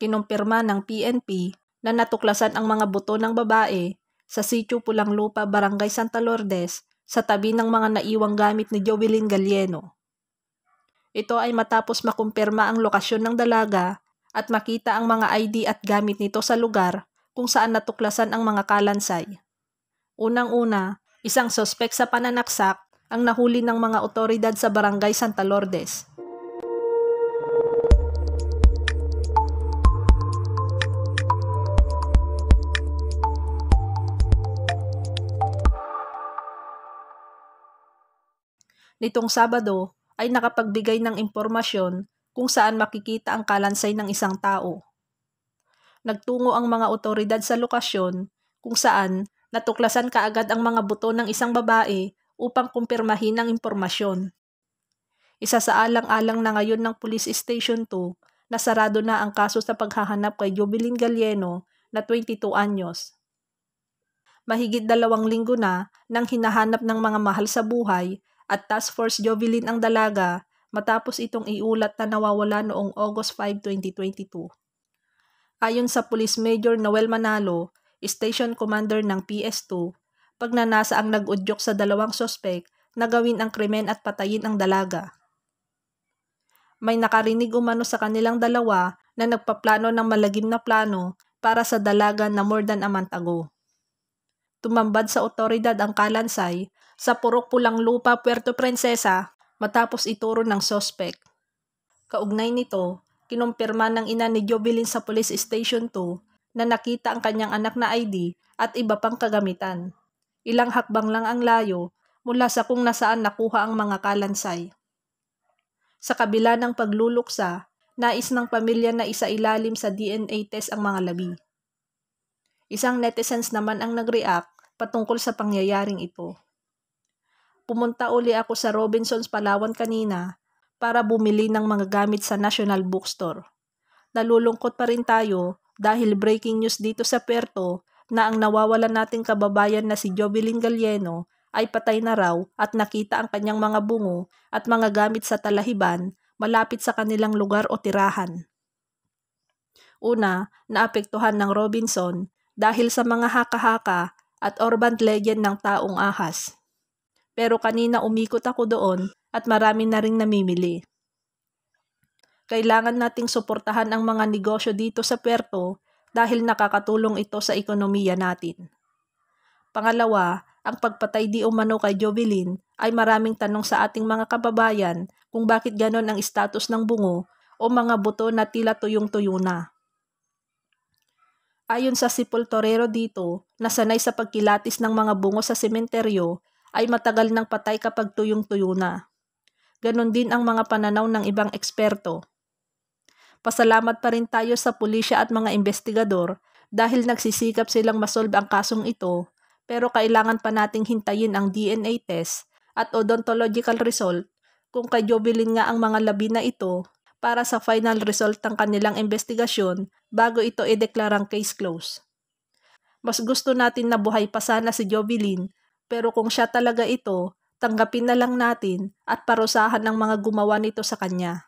kinumpirma ng PNP na natuklasan ang mga buto ng babae sa Sitio Pulang Lupa, Barangay Santa Lourdes sa tabi ng mga naiwang gamit ni Jovelyn Galieno. Ito ay matapos makumpirma ang lokasyon ng dalaga at makita ang mga ID at gamit nito sa lugar kung saan natuklasan ang mga kalansay. Unang-una, isang sospek sa pananaksak ang nahuli ng mga otoridad sa barangay Santa Lourdes. nitong Sabado ay nakapagbigay ng impormasyon kung saan makikita ang kalansay ng isang tao. Nagtungo ang mga otoridad sa lokasyon kung saan natuklasan kaagad ang mga buto ng isang babae upang kumpirmahin ang impormasyon. Isa sa alang-alang na ngayon ng Police Station 2 na sarado na ang kaso sa paghahanap kay Jubilin Galieno na 22 anyos. Mahigit dalawang linggo na nang hinahanap ng mga mahal sa buhay at Task Force Jovelin ang dalaga matapos itong iulat na nawawala noong August 5, 2022. Ayon sa Police Major Noel Manalo, Station Commander ng PS2, pagnanasa ang nag-udyok sa dalawang sospek nagawin ang krimen at patayin ang dalaga. May nakarinig umano sa kanilang dalawa na nagpaplano ng malagim na plano para sa dalaga na more than a month ago. Tumambad sa otoridad ang kalansay sa Purok Pulang Lupa, Puerto Princesa matapos ituro ng sospek. Kaugnay nito, kinumpirma ng ina ni Jovelyn sa Police Station 2 na nakita ang kanyang anak na ID at iba pang kagamitan. Ilang hakbang lang ang layo mula sa kung nasaan nakuha ang mga kalansay. Sa kabila ng pagluluksa, nais ng pamilya na isailalim sa DNA test ang mga labi. Isang netizens naman ang nag-react patungkol sa pangyayaring ito pumunta uli ako sa Robinson's Palawan kanina para bumili ng mga gamit sa National Bookstore. Nalulungkot pa rin tayo dahil breaking news dito sa Puerto na ang nawawalan nating kababayan na si Jovelyn Galieno ay patay na raw at nakita ang kanyang mga bungo at mga gamit sa talahiban malapit sa kanilang lugar o tirahan. Una, naapektuhan ng Robinson dahil sa mga haka-haka at urban legend ng taong ahas. Pero kanina umikot ako doon at marami na ring namimili. Kailangan nating suportahan ang mga negosyo dito sa Puerto dahil nakakatulong ito sa ekonomiya natin. Pangalawa, ang pagpatay di umano kay Jovelin ay maraming tanong sa ating mga kababayan kung bakit ganon ang status ng bungo o mga buto na tila tuyong-tuyo na. Ayon sa sipultorero dito, nasanay sa pagkilatis ng mga bungo sa sementeryo ay matagal nang patay kapag tuyong-tuyo na. Ganon din ang mga pananaw ng ibang eksperto. Pasalamat pa rin tayo sa pulisya at mga investigador dahil nagsisikap silang masolve ang kasong ito pero kailangan pa nating hintayin ang DNA test at odontological result kung kay Jovelyn nga ang mga labi na ito para sa final result ng kanilang investigasyon bago ito ideklarang case close. Mas gusto natin na buhay pa sana si Jovelyn pero kung siya talaga ito, tanggapin na lang natin at parusahan ng mga gumawa nito sa kanya.